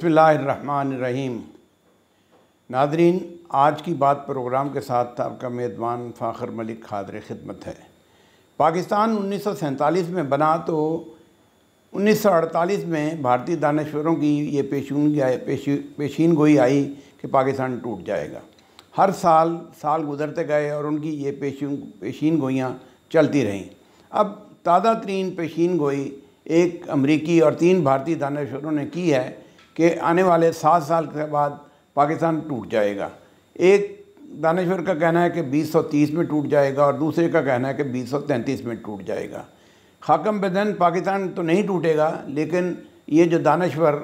बसमीम नादरीन आज की बात प्रोग्राम के साथ आपका मेज़बान फ़ाखर मलिक खादर ख़िदमत है पाकिस्तान उन्नीस में बना तो 1948 में भारतीय दानश्वरों की ये पेशून पेशी पेशीन गोई आई कि पाकिस्तान टूट जाएगा हर साल साल गुजरते गए और उनकी ये पेशून पेशीन गोयाँ चलती रहीं अब ताज़ा तरीन पेशीन गोई एक अमरीकी और तीन भारतीय दानश्वरों ने की है कि आने वाले सात साल के बाद पाकिस्तान टूट जाएगा एक दानश्वर का कहना है कि 2030 में टूट जाएगा और दूसरे का कहना है कि 2033 में टूट जाएगा खाकम बेदन पाकिस्तान तो नहीं टूटेगा लेकिन ये जो दानश्वर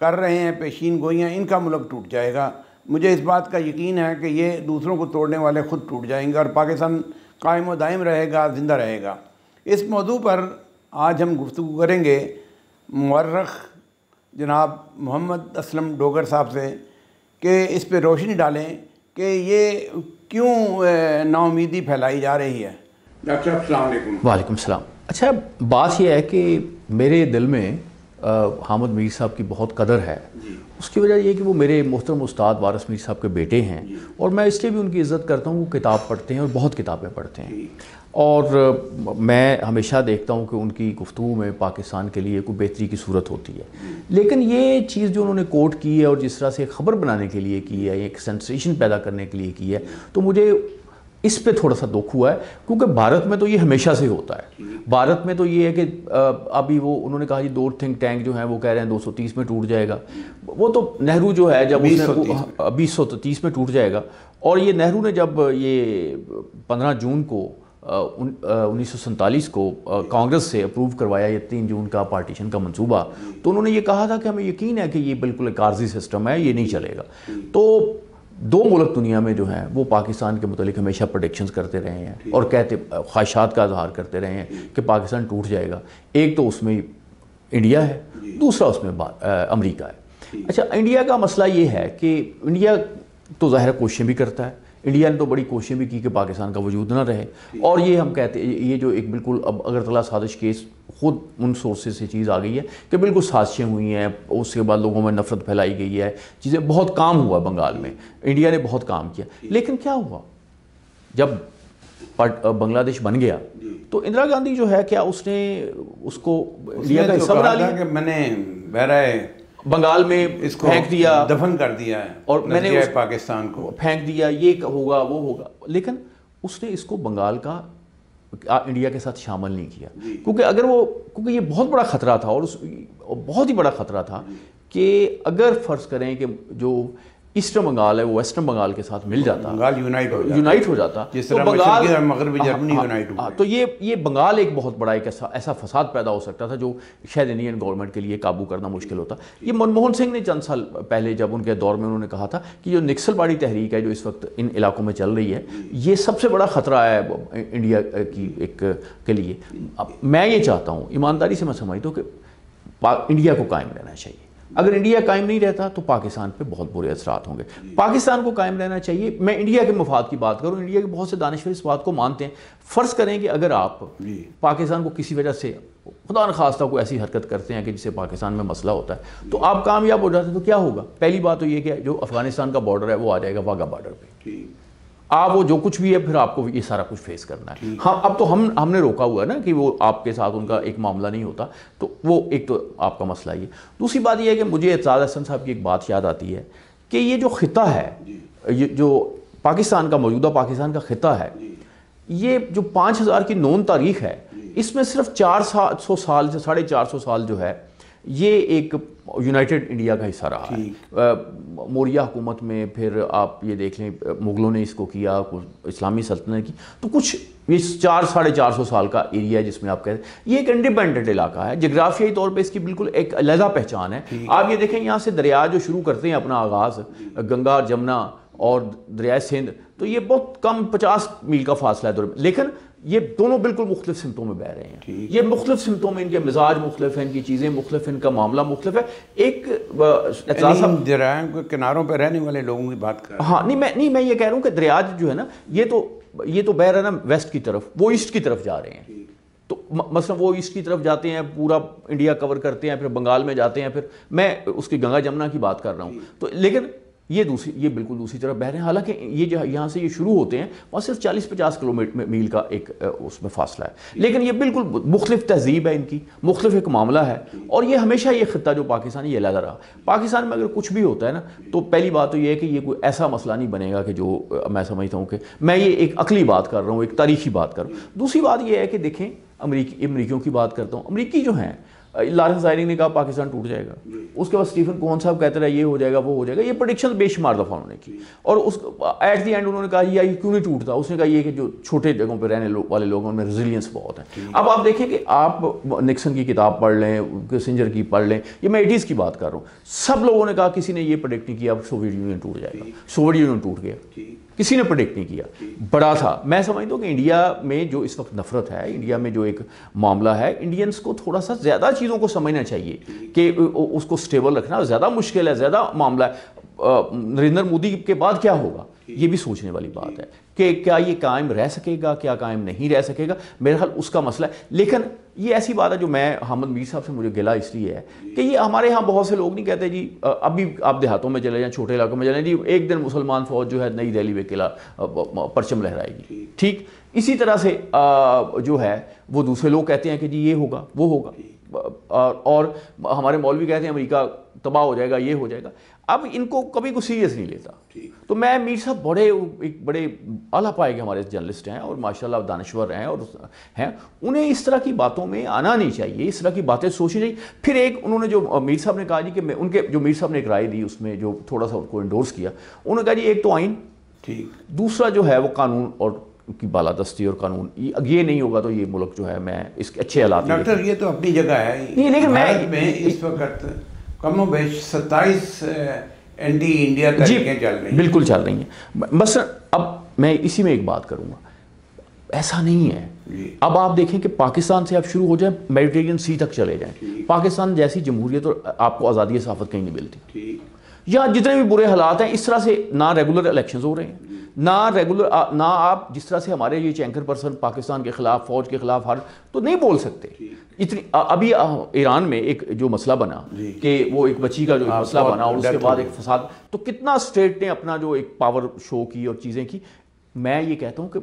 कर रहे हैं पेशीन गोइयाँ इनका मुल्क टूट जाएगा मुझे इस बात का यकीन है कि ये दूसरों को तोड़ने वाले ख़ुद टूट जाएंगे और पाकिस्तान कायम दायम रहेगा ज़िंदा रहेगा इस मौजू पर आज हम गुफ्तु करेंगे मर्रख जनाब मोहम्मद असलम डोगर साहब से कि इस पर रोशनी डालें कि ये क्यों नाउमीदी फैलाई जा रही है डॉक्टर साहब वालेकुम सलाम अच्छा बात यह है कि मेरे दिल में हामद मीर साहब की बहुत कदर है उसकी वजह यह कि वो मेरे मोहतरम उस्ताद वारस मीर साहब के बेटे हैं और मैं इसलिए भी उनकी इज़्ज़त करता हूँ वो किताब पढ़ते हैं और बहुत किताबें पढ़ते हैं और मैं हमेशा देखता हूँ कि उनकी गुफ्तु में पाकिस्तान के लिए कोई बेहतरी की सूरत होती है लेकिन ये चीज़ जो उन्होंने कोट की है और जिस तरह से खबर बनाने के लिए की है एक सेंसेशन पैदा करने के लिए की है तो मुझे इस पे थोड़ा सा दुख हुआ है क्योंकि भारत में तो ये हमेशा से होता है भारत में तो ये है कि अभी वो उन्होंने कहा जी दो थिंक टैंक जो है वो कह रहे हैं 230 में टूट जाएगा वो तो नेहरू जो है जब उसने हाँ, बीस सौ तीस में टूट जाएगा और ये नेहरू ने जब ये पंद्रह जून को उन्नीस को कांग्रेस से अप्रूव करवाया ये तीन जून का पार्टीशन का मंसूबा तो उन्होंने ये कहा था कि हमें यकीन है कि ये बिल्कुल एक आर्जी सिस्टम है ये नहीं चलेगा तो दो मुल्क दुनिया में जो हैं वो पाकिस्तान के मतलब हमेशा प्रोडिक्शन करते रहे हैं और कहते ख्वाहिशात का इजहार करते रहे हैं कि पाकिस्तान टूट जाएगा एक तो उसमें इंडिया है दूसरा उसमें अमरीका है अच्छा इंडिया का मसला ये है कि इंडिया तो ज़ाहिर कोशिशें भी करता है इंडिया ने तो बड़ी कोशिशें भी की कि पाकिस्तान का वजूद ना रहे और ये हम कहते ये जो एक बिल्कुल अब अगरतला साजिश केस खुद उन सोर्सेज से चीज़ आ गई है कि बिल्कुल साजिशें हुई हैं उसके बाद लोगों में नफरत फैलाई गई है चीज़ें बहुत काम हुआ बंगाल में इंडिया ने बहुत काम किया लेकिन क्या हुआ जब बांग्लादेश बन गया तो इंदिरा गांधी जो है क्या उसने उसको इंडिया का हिस्सा बना लिया मैंने बहरा बंगाल में इसको फेंक दिया दफन कर दिया है और मैंने उस, पाकिस्तान को फेंक दिया ये होगा वो होगा लेकिन उसने इसको बंगाल का इंडिया के साथ शामिल नहीं किया क्योंकि अगर वो क्योंकि ये बहुत बड़ा ख़तरा था और उस बहुत ही बड़ा ख़तरा था कि अगर फ़र्ज़ करें कि जो ईस्टर्न बंगाल है वो वेस्टर्न बंगाल के साथ मिल जाता बंगाल यूनाइट हो जाता यूनाइट हो जाता जिस तो तरह तो बंगाल मगरबी हाँ, जर्मनी यूनाइट हाँ, हाँ, तो ये ये बंगाल एक बहुत बड़ा एक ऐसा ऐसा फसाद पैदा हो सकता था जो शायद इंडियन गवर्नमेंट के लिए काबू करना मुश्किल होता ये मनमोहन सिंह ने चंद साल पहले जब उनके दौर में उन्होंने कहा था कि जो नक्सलबाड़ी तहरीक है जो इस वक्त इन इलाकों में चल रही है ये सबसे बड़ा खतरा है इंडिया की एक के लिए मैं ये चाहता हूँ ईमानदारी से मैं समझता तो हूँ कि इंडिया को कायम रहना चाहिए अगर इंडिया कायम नहीं रहता तो पाकिस्तान पे बहुत बुरे असरात होंगे पाकिस्तान को कायम रहना चाहिए मैं इंडिया के मफाद की बात करूं इंडिया के बहुत से दानश्वर इस बात को मानते हैं फ़र्ज़ करें कि अगर आप पाकिस्तान को किसी वजह से खुदा खास्ता को ऐसी हरकत करते हैं कि जिससे पाकिस्तान में मसला होता है तो आप कामयाब हो जाते हैं तो क्या होगा पहली बात तो ये कि जो अफगानिस्तान का बॉर्डर है वो आ जाएगा वाघा बॉर्डर पर आप वो जो कुछ भी है फिर आपको ये सारा कुछ फेस करना है हाँ अब तो हम हमने रोका हुआ है ना कि वो आपके साथ उनका एक मामला नहीं होता तो वो एक तो आपका मसला ये दूसरी बात यह है कि मुझे एजाज हसन साहब की एक बात याद आती है कि ये जो ख़िता है ये जो पाकिस्तान का मौजूदा पाकिस्तान का ख़िता है ये जो पाँच हज़ार की नोन तारीख है इसमें सिर्फ चार सौ साल से साढ़े चार सौ साल जो है ये एक यूनाइटेड इंडिया का हिस्सा रहा है मौर्या हुकूमत में फिर आप ये देख लें मुग़लों ने इसको किया कुछ इस्लामी सल्तनत की तो कुछ ये चार साढ़े चार सौ साल का एरिया है जिसमें आप कहते हैं ये एक इंडिपेंडेंट इलाका है जग्राफियाई तौर पे इसकी बिल्कुल एक अलहदा पहचान है आप ये देखें यहाँ से दरिया जो शुरू करते हैं अपना आगाज़ गंगा जमुना और दरिया सिंध तो ये बहुत कम पचास मील का फासला है लेकिन ये दोनों बिल्कुल मुख्तलिफ सिमतों में बह रहे हैं ये मुख्तलिफ सिमतों में इनके मिजाज मुख्त है इनकी चीज़ें है इनका मामला मुख्तलिफ है एक किनारों पर रहने वाले लोगों की बात कर हाँ नहीं मैं नहीं मैं ये कह रहा हूँ कि दरिया जो है ना ये तो ये तो बह रहा ना वेस्ट की तरफ वो ईस्ट की तरफ जा रहे हैं तो मतलब वो ईस्ट की तरफ जाते हैं पूरा इंडिया कवर करते हैं फिर बंगाल में जाते हैं फिर मैं उसकी गंगा जमुना की बात कर रहा हूँ तो लेकिन ये दूसरी ये बिल्कुल दूसरी तरफ बह रहे हैं हालांकि ये जहाँ यहाँ से ये शुरू होते हैं वहाँ सिर्फ चालीस पचास किलोमीटर मील का एक उसमें फासला है लेकिन ये बिल्कुल मुख्तफ तहजीब है इनकी मुख्तफ एक मामला है और ये हमेशा ये ख़त्ता जो पाकिस्तान ये लगा रहा पाकिस्तान में अगर कुछ भी होता है ना तो पहली बात तो ये है कि ये कोई ऐसा मसला नहीं बनेगा कि जो मैं समझता हूँ कि मैं ये एक अकली बात कर रहा हूँ एक तारीखी बात कर रहा हूँ दूसरी बात यह है कि देखें अमरीकी अमरीकियों की बात करता हूँ अमरीकी जो हैं लारेंस आयरिंग ने कहा पाकिस्तान टूट जाएगा उसके बाद स्टीफन कौन साहब कहते रहे ये हो जाएगा वो हो जाएगा ये प्रडिक्शन बेशुमार दफ़ा उन्होंने की और उस एट दी एंड उन्होंने कहा ये क्यों नहीं टूटता उसने कहा ये कि जो छोटे जगहों पर रहने लो, वाले लोग हैं उनमें रेजिलियंस बहुत है अब आप देखें कि आप निक्सन की किताब पढ़ लें किसिंजर की पढ़ लें ये मैं एटीज़ की बात कर रहा हूँ सब लोगों ने कहा किसी ने ये प्रोडिक्ट नहीं किया अब सोवियत यूनियन टूट जाएगा सोवियत यूनियन टूट गया किसी ने प्रोडिक्ट नहीं किया बड़ा था मैं समझता हूँ कि इंडिया में जो इस वक्त नफरत है इंडिया में जो एक मामला है इंडियंस को थोड़ा सा ज़्यादा चीज़ों को समझना चाहिए कि उसको स्टेबल रखना ज़्यादा मुश्किल है ज़्यादा मामला है नरेंद्र मोदी के बाद क्या होगा ये भी सोचने वाली बात है कि क्या ये कायम रह सकेगा क्या कायम नहीं रह सकेगा मेरा ख्याल उसका मसला है लेकिन ये ऐसी बात है जो मैं हमद मीर साहब से मुझे गिला इसलिए है कि ये हमारे यहाँ बहुत से लोग नहीं कहते जी अभी आप देहातों में चले जाएँ छोटे इलाकों में चले जी एक दिन मुसलमान फ़ौज जो है नई दिल्ली में किला परचम लहराएगी ठीक इसी तरह से जो है वो दूसरे लोग कहते हैं कि जी ये होगा वो होगा और हमारे मौलवी कहते हैं अमरीका तबाह हो जाएगा ये हो जाएगा अब इनको कभी को सीरियस नहीं लेता तो मैं मीर साहब बड़े एक बड़े आला पाए के हमारे जर्नलिस्ट हैं और माशाल्लाह दानश्वर हैं और हैं उन्हें इस तरह की बातों में आना नहीं चाहिए इस तरह की बातें सोचनी चाहिए फिर एक उन्होंने जो मीर साहब ने कहा जी कि मैं उनके जो मीर साहब ने एक राय दी उसमें जो थोड़ा सा उनको इंडोर्स किया उन्होंने कहा जी एक तो आइन ठीक दूसरा जो है वो कानून और की बालादस्ती और कानून ये नहीं होगा तो ये मुल्क जो है मैं इसके अच्छे हालात डॉक्टर ये तो अपनी जगह है नहीं लेकिन मैं इस वक्त कम सत्ताईस एन इंडिया जी चल रही बिल्कुल चल रही हैं बस अब मैं इसी में एक बात करूँगा ऐसा नहीं है अब आप देखें कि पाकिस्तान से आप शुरू हो जाए मेडिटेरियन सी तक चले जाएं पाकिस्तान जैसी जमहूरियत तो आपको आज़ादी साफत कहीं नहीं मिलती या जितने भी बुरे हालात हैं इस तरह से ना रेगुलर इलेक्शंस हो रहे हैं ना रेगुलर ना आप जिस तरह से हमारे ये चैंकर पर्सन पाकिस्तान के खिलाफ फौज के खिलाफ हर तो नहीं बोल सकते इतनी अभी ईरान में एक जो मसला बना कि वो एक बच्ची का जो आ, हाँ, मसला बना और उसके बाद एक फसाद तो कितना स्टेट ने अपना जो एक पावर शो की और चीज़ें की मैं ये कहता हूँ कि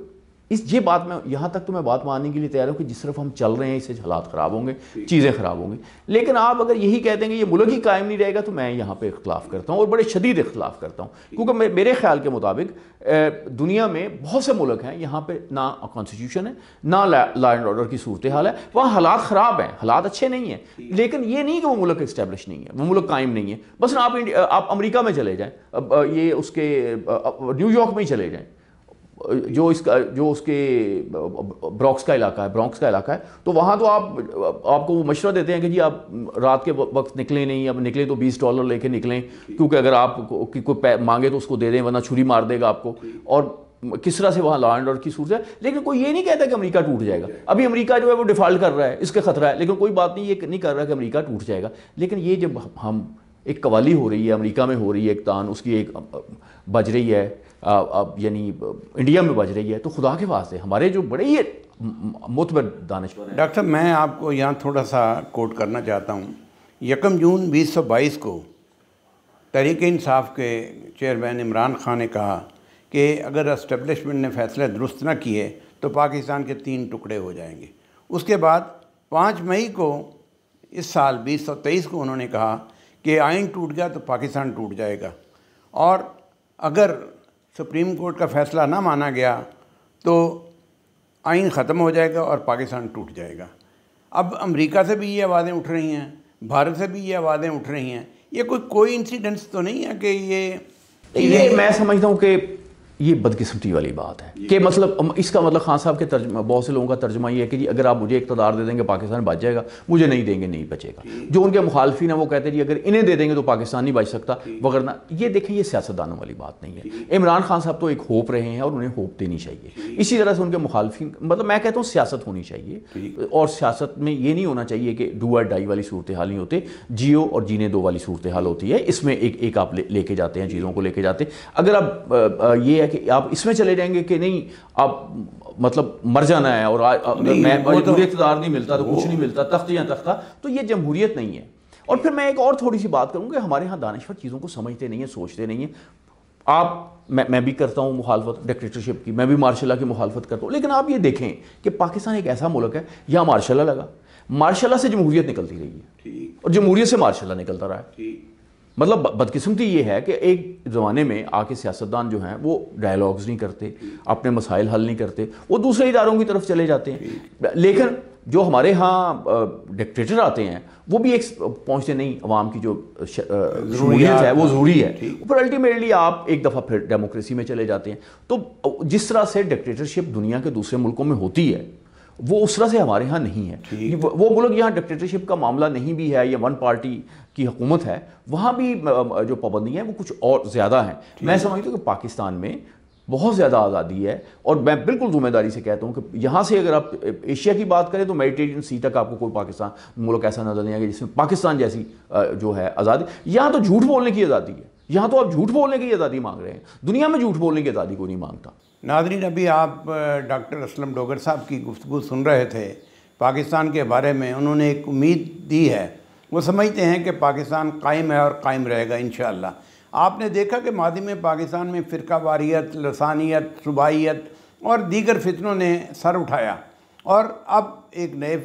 इस ये बात में यहाँ तक तो मैं बात मानने के लिए तैयार हूँ कि जिस तरफ हम चल रहे हैं इससे हालात ख़राब होंगे चीज़ें ख़राब होंगी लेकिन आप अगर यही कह देंगे ये मुल्क ही कायम नहीं रहेगा तो मैं यहाँ पर इख्तलाफ करता हूँ और बड़े शदीद इख्तलाफ करता हूँ क्योंकि मेरे ख्याल के मुताबिक दुनिया में बहुत से मुल्क हैं यहाँ पर ना कॉन्स्टिट्यूशन है ना लॉ एंड ऑर्डर की सूरत हाल है वहाँ हालात ख़राब हैं हालात अच्छे नहीं हैं लेकिन ये नहीं कि वो मुल्क इस्टेब्लिश नहीं है वो मुल्क कायम नहीं है बस ना आप अमरीका में चले जाएँ ये उसके न्यूयॉर्क में ही चले जाएँ जो इसका जो उसके ब्रॉक्स का इलाका है ब्रॉक्स का इलाका है तो वहाँ तो आप आपको वो मशवरा देते हैं कि जी आप रात के वक्त निकलें नहीं अब निकलें तो 20 डॉलर लेके निकलें क्योंकि अगर आप कोई को मांगे तो उसको दे दें वरना छुरी मार देगा आपको और किस तरह से वहाँ लॉ एंड ऑर्डर की सूरत है लेकिन कोई ये नहीं कहता कि अमरीका टूट जाएगा अभी अमरीका जो है वो डिफ़ॉल्ट कर रहा है इसका खतरा है लेकिन कोई बात नहीं ये नहीं कर रहा कि अमरीका टूट जाएगा लेकिन ये जब हम एक कवाली हो रही है अमरीका में हो रही है एक तान उसकी एक बज रही है अब यानी इंडिया में बज रही है तो खुदा के वास्ते हमारे जो बड़े ही मुतबर दानश हैं डॉक्टर मैं आपको यहाँ थोड़ा सा कोट करना चाहता हूँ यकम जून 2022 को तहरीक इंसाफ के चेयरमैन इमरान खान ने कहा कि अगर इस्टेबलिशमेंट ने फैसले दुरुस्त न किए तो पाकिस्तान के तीन टुकड़े हो जाएंगे उसके बाद पाँच मई को इस साल 2023 को उन्होंने कहा कि आइन टूट गया तो पाकिस्तान टूट जाएगा और अगर सुप्रीम कोर्ट का फैसला ना माना गया तो आइन ख़त्म हो जाएगा और पाकिस्तान टूट जाएगा अब अमेरिका से भी ये आवाज़ें उठ रही हैं भारत से भी ये आवाज़ें उठ रही हैं ये कोई कोई इंसिडेंट्स तो नहीं है कि ये ये मैं समझता हूँ कि ये बदकिस्मती वाली बात है कि मतलब इसका मतलब खान साहब के तर्जमा बहुत से लोगों का तर्जमा ये है कि जी अगर आप मुझे इकतदार दे देंगे पाकिस्तान बच जाएगा मुझे नहीं देंगे नहीं बचेगा जो उनके मुखालफी हैं वो कहते हैं जी अगर इन्हें दे देंगे तो पाकिस्तान नहीं बच सकता वगरना ये देखें ये सियासतदानों वाली बात नहीं है इमरान खान साहब तो एक होप रहे हैं और उन्हें होप देनी चाहिए इसी तरह से उनके मुखालफी मतलब मैं कहता हूँ सियासत होनी चाहिए और सियासत में ये नहीं होना चाहिए कि डू आर डाई वाली सूरत हाल नहीं होते जियो और जीने दो वाली सूरत हाल होती है इसमें एक एक आप लेके जाते हैं चीज़ों को लेके जाते हैं अगर आप ये है कि आप इसमें चले जाएंगे कि नहीं आप मतलब मर जाना है और अगर तो- इकतदार नहीं मिलता तो कुछ नहीं मिलता तख्त या तख्ता तो ये जमहूरियत नहीं है और फिर मैं एक और थोड़ी सी बात करूँ हमारे यहाँ दानश्वर चीज़ों को समझते नहीं है सोचते नहीं है आप मैं मैं भी करता हूँ मुखालफत डिक्टेटरशिप की मैं भी मार्शाला की मुखालफत करता हूँ लेकिन आप ये देखें कि पाकिस्तान एक ऐसा मुल्क है यहाँ मार्शाला लगा मार्शाला से जमहूरियत निकलती रही है और जमहूरियत से मार्शाला निकलता रहा है मतलब बदकिस्मती ये है कि एक ज़माने में आके सियासतदान जो हैं वो डायलॉग्स नहीं करते अपने मसाइल हल नहीं करते वो दूसरे इदारों की तरफ चले जाते हैं लेकिन जो हमारे यहाँ डिक्टेटर आते हैं वो भी एक पहुँचते नहीं आवाम की जो जरूरियत है वो ज़रूरी है पर अल्टीमेटली आप एक दफ़ा फिर डेमोक्रेसी में चले जाते हैं तो जिस तरह से डिक्टेटरशिप दुनिया के दूसरे मुल्कों में होती है वो उस तरह से हमारे यहाँ नहीं है वो मुल्क यहाँ डिक्टेटरशिप का मामला नहीं भी है या वन पार्टी की हुकूमत है वहाँ भी जो पाबंदियाँ हैं वो कुछ और ज़्यादा हैं मैं समझता हूँ कि पाकिस्तान में बहुत ज़्यादा आज़ादी है और मैं बिल्कुल ज़िम्मेदारी से कहता हूँ कि यहाँ से अगर आप एशिया की बात करें तो मेडिटेरियन सी तक आपको कोई पाकिस्तान मुल्क ऐसा नजर नहीं आएगा जिसमें पाकिस्तान जैसी जो है आज़ादी यहाँ तो झूठ बोलने की आज़ादी है यहाँ तो आप झूठ बोलने की आज़ादी मांग रहे हैं दुनिया में झूठ बोलने की आज़ादी को नहीं मांगता नाजरीन अभी आप डॉक्टर असलम डोगर साहब की गुफ्तु सुन रहे थे पाकिस्तान के बारे में उन्होंने एक उम्मीद दी है वो समझते हैं कि पाकिस्तान कायम है और कायम रहेगा इन आपने देखा कि मादी में पाकिस्तान में फ़िरका वारीत लसानियत सूबाइत और दीगर फितनों ने सर उठाया और अब एक नए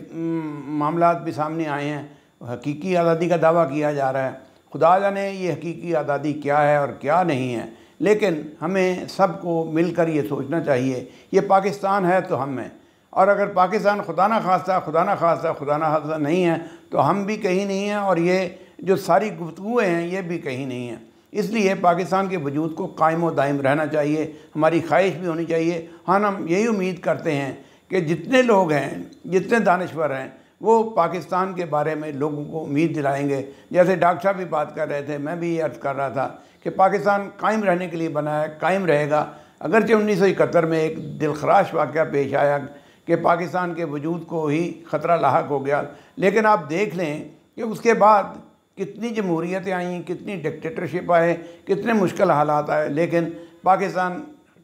मामला भी सामने आए हैं हकीकी आज़ादी का दावा किया जा रहा है खुदा जाने ये हकीकी आज़ादी क्या है और क्या नहीं है लेकिन हमें सबको मिलकर ये सोचना चाहिए ये पाकिस्तान है तो हम हैं और अगर पाकिस्तान खुदा ना खास्ता खुदा ना खास्ता खुदा ना खास्ता नहीं है तो हम भी कहीं नहीं हैं और ये जो सारी गुफ्तुएँ हैं ये भी कहीं नहीं हैं इसलिए पाकिस्तान के वजूद को कायम दायम रहना चाहिए हमारी ख्वाहिश भी होनी चाहिए हाँ हम यही उम्मीद करते हैं कि जितने लोग हैं जितने दानश्वर हैं वो पाकिस्तान के बारे में लोगों को उम्मीद दिलाएंगे जैसे डॉक्टर साहब भी बात कर रहे थे मैं भी ये अर्ज़ कर रहा था कि पाकिस्तान कायम रहने के लिए बना है कायम रहेगा अगरचे उन्नीस सौ इकहत्तर में एक दिलखराश वाक़ पेश आया कि पाकिस्तान के वजूद को ही ख़तरा लाक हो गया लेकिन आप देख लें कि उसके बाद कितनी जमहूरीतें आई कितनी डिक्टेटरशिप आए कितने मुश्किल हालात आए लेकिन पाकिस्तान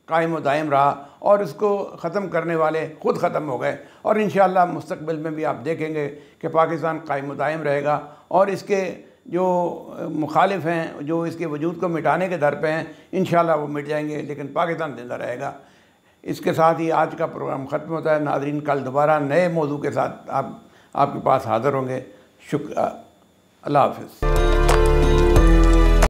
कायम दायम रहा और इसको ख़त्म करने वाले ख़ुद ख़त्म हो गए और इन मुस्तबिल में भी आप देखेंगे कि पाकिस्तान कायम दायम रहेगा और इसके जो मुखालिफ हैं जो इसके वजूद को मिटाने के दर पे हैं इन वो मिट जाएंगे लेकिन पाकिस्तान जिंदा रहेगा इसके साथ ही आज का प्रोग्राम ख़त्म होता है नाजरीन कल दोबारा नए मौजू के साथ आप आपके पास हाज़िर होंगे शुक्र अल्लाह हाफ